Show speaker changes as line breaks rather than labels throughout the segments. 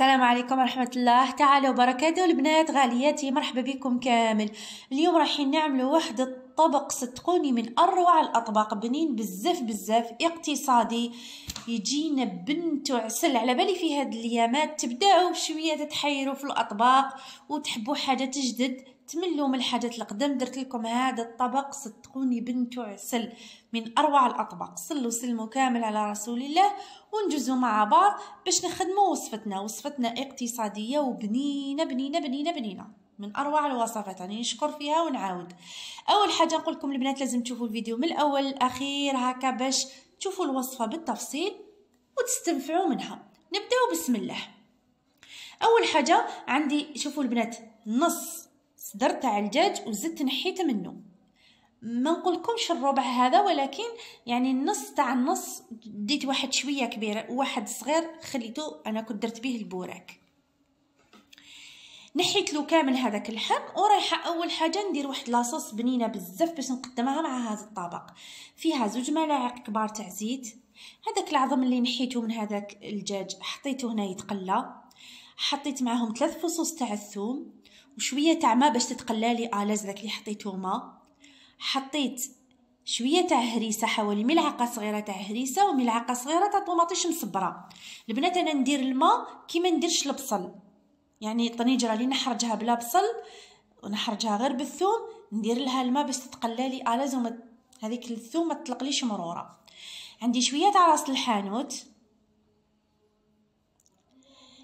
السلام عليكم ورحمة الله تعالى وبركاته البنات غالياتي مرحبا بكم كامل اليوم رايحين نعمل واحد الطبق صدقوني من أروع الأطباق بنين بزاف بزاف اقتصادي يجينا بنت وعسل على بالي في هاد الأيامات تبداو شوية تتحيروا في الأطباق وتحبوا حاجة تجدد تملوا من الحاجات القدم درت لكم هذا الطبق صدقوني بنت عسل من اروع الاطباق صلوا سلموا كامل على رسول الله ونجزوا مع بعض باش نخدموا وصفتنا وصفتنا اقتصاديه وبنينه بنينه بنينه بنينه من اروع الوصفات راني يعني نشكر فيها ونعاود اول حاجه نقول لكم البنات لازم تشوفوا الفيديو من الاول للاخير هكا باش تشوفوا الوصفه بالتفصيل وتستنفعوا منها نبداو بسم الله اول حاجه عندي شوفوا البنات نص صدرت على الجاج وزدت نحيته منه ما نقولكمش الربع هذا ولكن يعني النص تاع النص ديت واحد شويه كبيره وواحد صغير خليته انا كنت درت به البوراك نحيت له كامل هذاك اللحم ورايحه اول حاجه ندير واحد لاصوص بنينه بزاف باش نقدمها مع هذا الطبق فيها زوج ملاعق كبار تاع زيت هذاك العظم اللي نحيته من هذاك الدجاج حطيته هنا يتقلى حطيت معهم ثلاث فصوص تاع الثوم وشويه تاع ما باش تتقلالي الاز داك اللي حطيتو ما حطيت شويه تاع هريسه حوالي ملعقه صغيره تاع هريسه وملعقه صغيره تاع طوماطيش مصبره البنات انا ندير الماء كيما نديرش البصل يعني الطنجره اللي نحرجها بلا بصل ونحرجها غير بالثوم ندير لها الماء باش تتقلالي الاز وما هذيك الثوم ما تطلقليش مروره عندي شويه تاع راس الحانوت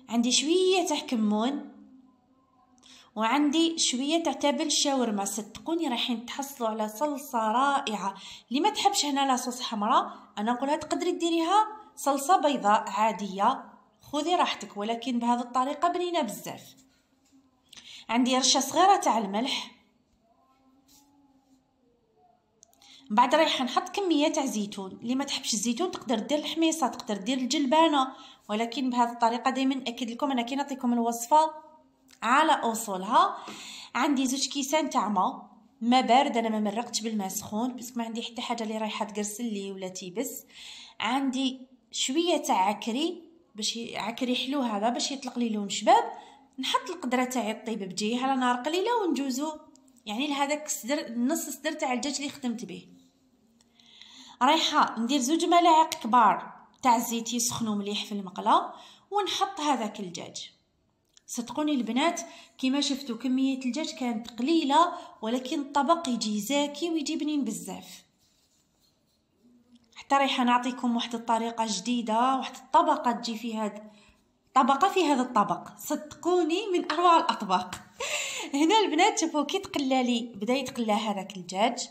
عندي شوية كمون وعندي شوية تابل شاورما صدقوني رايحين تحصلوا على صلصة رائعة اللي ما تحبش هنا لاصوص حمراء انا نقولها تقدري ديريها صلصة بيضاء عادية خذي راحتك ولكن بهذه الطريقة بنينة بزاف عندي رشة صغيرة تاع الملح بعد رايحه نحط كميه تاع زيتون اللي ما تحبش الزيتون تقدر دير الحميصه تقدر دير الجلبانه ولكن بهذه الطريقه دائما ناكد لكم انا كي نعطيكم الوصفه على اصولها عندي زوج كيسان تاع ما ما بارد انا ما مرقتش بالماء سخون باسكو ما عندي حتى حاجه اللي رايحه تقرسل لي ولا تيبس عندي شويه تاع عكري باش عكري حلو هذا باش يطلق لي لون شباب نحط القدره تاعي الطيب بجيه على نار قليله ونجوزو يعني لهذاك الصدر نص الصدر تاع الدجاج اللي خدمت به رايحه ندير زوج ملاعق كبار تاع الزيت يسخنوا مليح في المقله ونحط هذاك الدجاج صدقوني البنات كما شفتوا كميه الدجاج كانت قليله ولكن الطبق يجي زاكي ويجي بنين بزاف حتى رايحه نعطيكم واحد الطريقه جديده واحد الطبقه تجي في هذا طبقه في هذا الطبق صدقوني من اروع الاطباق هنا البنات شوفوا كي تقلى لي بدا يتقلى هذاك الدجاج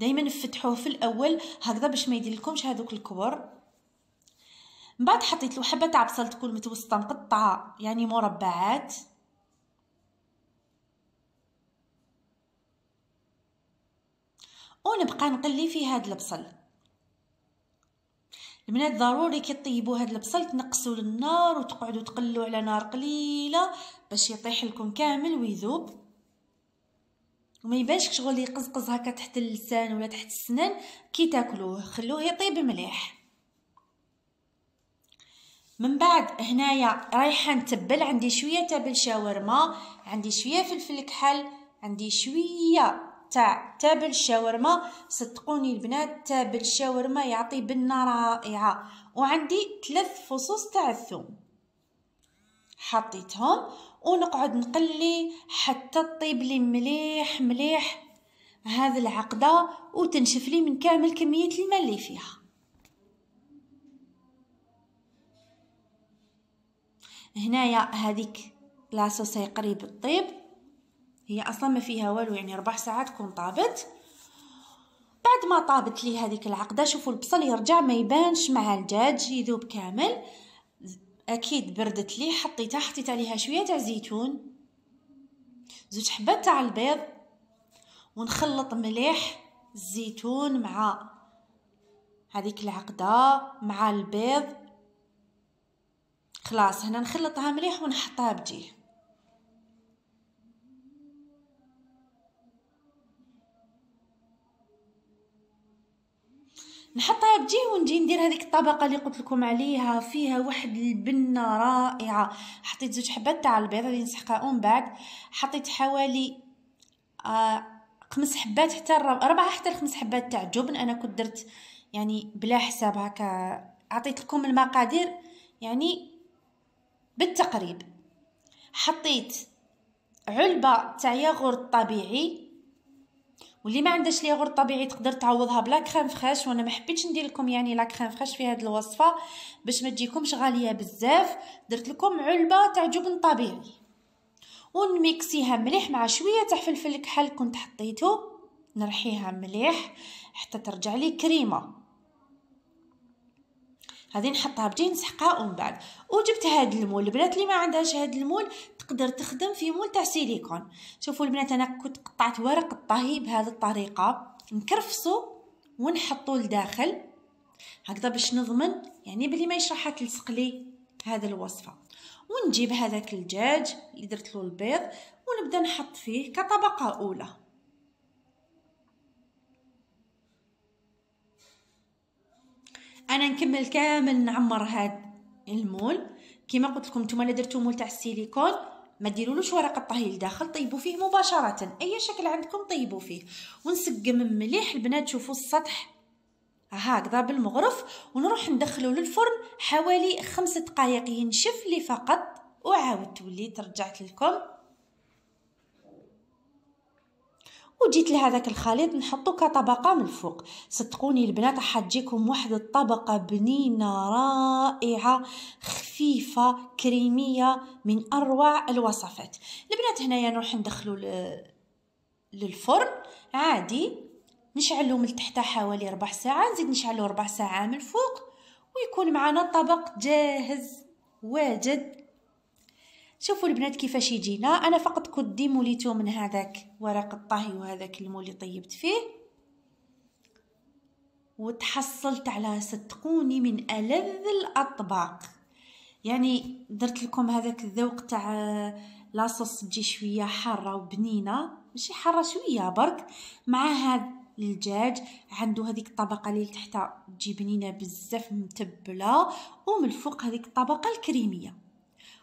دائما نفتحوه في الاول هكذا باش ما يدير لكمش هذوك الكبر من بعد حطيت له حبه تاع بصل تكون متوسطه مقطعه يعني مربعات ونبقى نقلي في هاد البصل البنات ضروري كي طيبوا هاد البصل تنقصوا النار وتقعدوا تقلوا على نار قليله باش يطيح لكم كامل ويذوب وما يبانش شغل يقزقز هكا تحت اللسان ولا تحت السنان كي تاكلوه خلوه يطيب مليح من بعد هنايا رايحه نتبل عندي شويه تابل شاورما عندي شويه فلفل كحل عندي شويه تاع تابل شاورما صدقوني البنات تابل شاورما يعطي بنه رائعه وعندي ثلاث فصوص تاع الثوم حطيتهم ونقعد نقلي حتى طيب لي مليح مليح هذا العقدة وتنشف لي من كامل كمية الماء اللي فيها هنايا هذيك لاصوصي قريب الطيب هي اصلا ما فيها والو يعني ربع ساعه تكون طابت بعد ما طابت لي هذيك العقده شوفوا البصل يرجع ما يبانش مع الدجاج يذوب كامل اكيد بردت لي حطيتها حطيت عليها شويه تاع زيتون زوج حبات تاع البيض ونخلط مليح الزيتون مع هذيك العقده مع البيض خلاص هنا نخلطها مليح ونحطها بجيه نحطها بجهه ونجي ندير هذيك الطبقه اللي قلت لكم عليها فيها واحد البنه رائعه حطيت زوج حبات تاع البيض اللي نسحقها اون بعد حطيت حوالي آه، خمس حبات حتى ربعة حتى الخمس حبات تاع الجبن انا كنت درت يعني بلا حساب هكا عطيت لكم المقادير يعني بالتقريب حطيت علبه تاع ياغورت طبيعي واللي ما عندهاش ليغور طبيعي تقدر تعوضها بلا كريم فريش وانا ما حبيتش ندير لكم يعني لا كريم فريش في هذه الوصفه باش ما تجيكمش غاليه بزاف درت لكم علبه تاع جبن طبيعي ونميكسيها مليح مع شويه تاع فلفل كحل كنت حطيته نرحيها مليح حتى ترجع لي كريمه هذه نحطها بجين نسحقها ومن بعد وجبت هاد المول البنات اللي ما عندهاش هاد المول تقدر تخدم في مول تاع سيليكون شوفوا البنات انا كنت قطعت ورق الطهي بهذه الطريقه نكرفسو ونحطو لداخل هكذا باش نضمن يعني بلي ما يشرحها تلصق لي هذا الوصفه ونجيب هذاك الدجاج اللي درت له البيض ونبدا نحط فيه كطبقه اولى انا نكمل كامل نعمر هاد المول كما قلت لكم نتوما الا درتو مول تاع السيليكون ما ديرولوش ورق الطهي لداخل طيبوا فيه مباشره اي شكل عندكم طيبوا فيه ونسقم مليح البنات شوفوا السطح هكذا بالمغرف ونروح ندخلو للفرن حوالي خمس دقائق ينشف لي فقط وعاود تولي رجعت لكم وجيت لهذاك الخليط نحطو كطبقة من الفوق صدقوني البنات راح تجيكم واحد الطبقة بنينة رائعة خفيفة كريمية من أروع الوصفات البنات هنايا نروح ندخلو للفرن عادي نشعلو من تحت حوالي ربع ساعة نزيد نشعلو ربع ساعة من الفوق ويكون معنا الطبق جاهز واجد شوفوا البنات كيفاش يجينا انا فقط كدي موليتو من هذاك ورق الطهي وهذاك المول اللي طيبت فيه وتحصلت على صدقوني من ألذ الأطباق يعني درت لكم هذاك الذوق تاع لاصوص تجي شوية حارة وبنينة ماشي حارة شوية برك مع هذا الدجاج عنده هذيك الطبقة اللي تحتها تجي بنينة بزاف متبلة ومن الفوق هذيك الطبقة الكريمية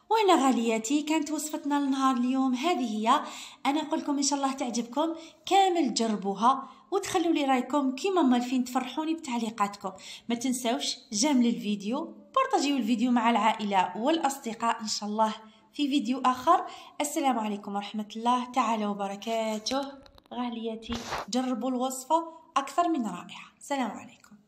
وانا غالياتي كانت وصفتنا لنهار اليوم هذه هي انا اقول لكم ان شاء الله تعجبكم كامل جربوها وتخلوا لي رايكم كيما مالفين تفرحوني بتعليقاتكم ما تنساوش جامل الفيديو بارطاجيو الفيديو مع العائله والاصدقاء ان شاء الله في فيديو اخر السلام عليكم ورحمه الله تعالى وبركاته غالياتي جربوا الوصفه اكثر من رائعه سلام عليكم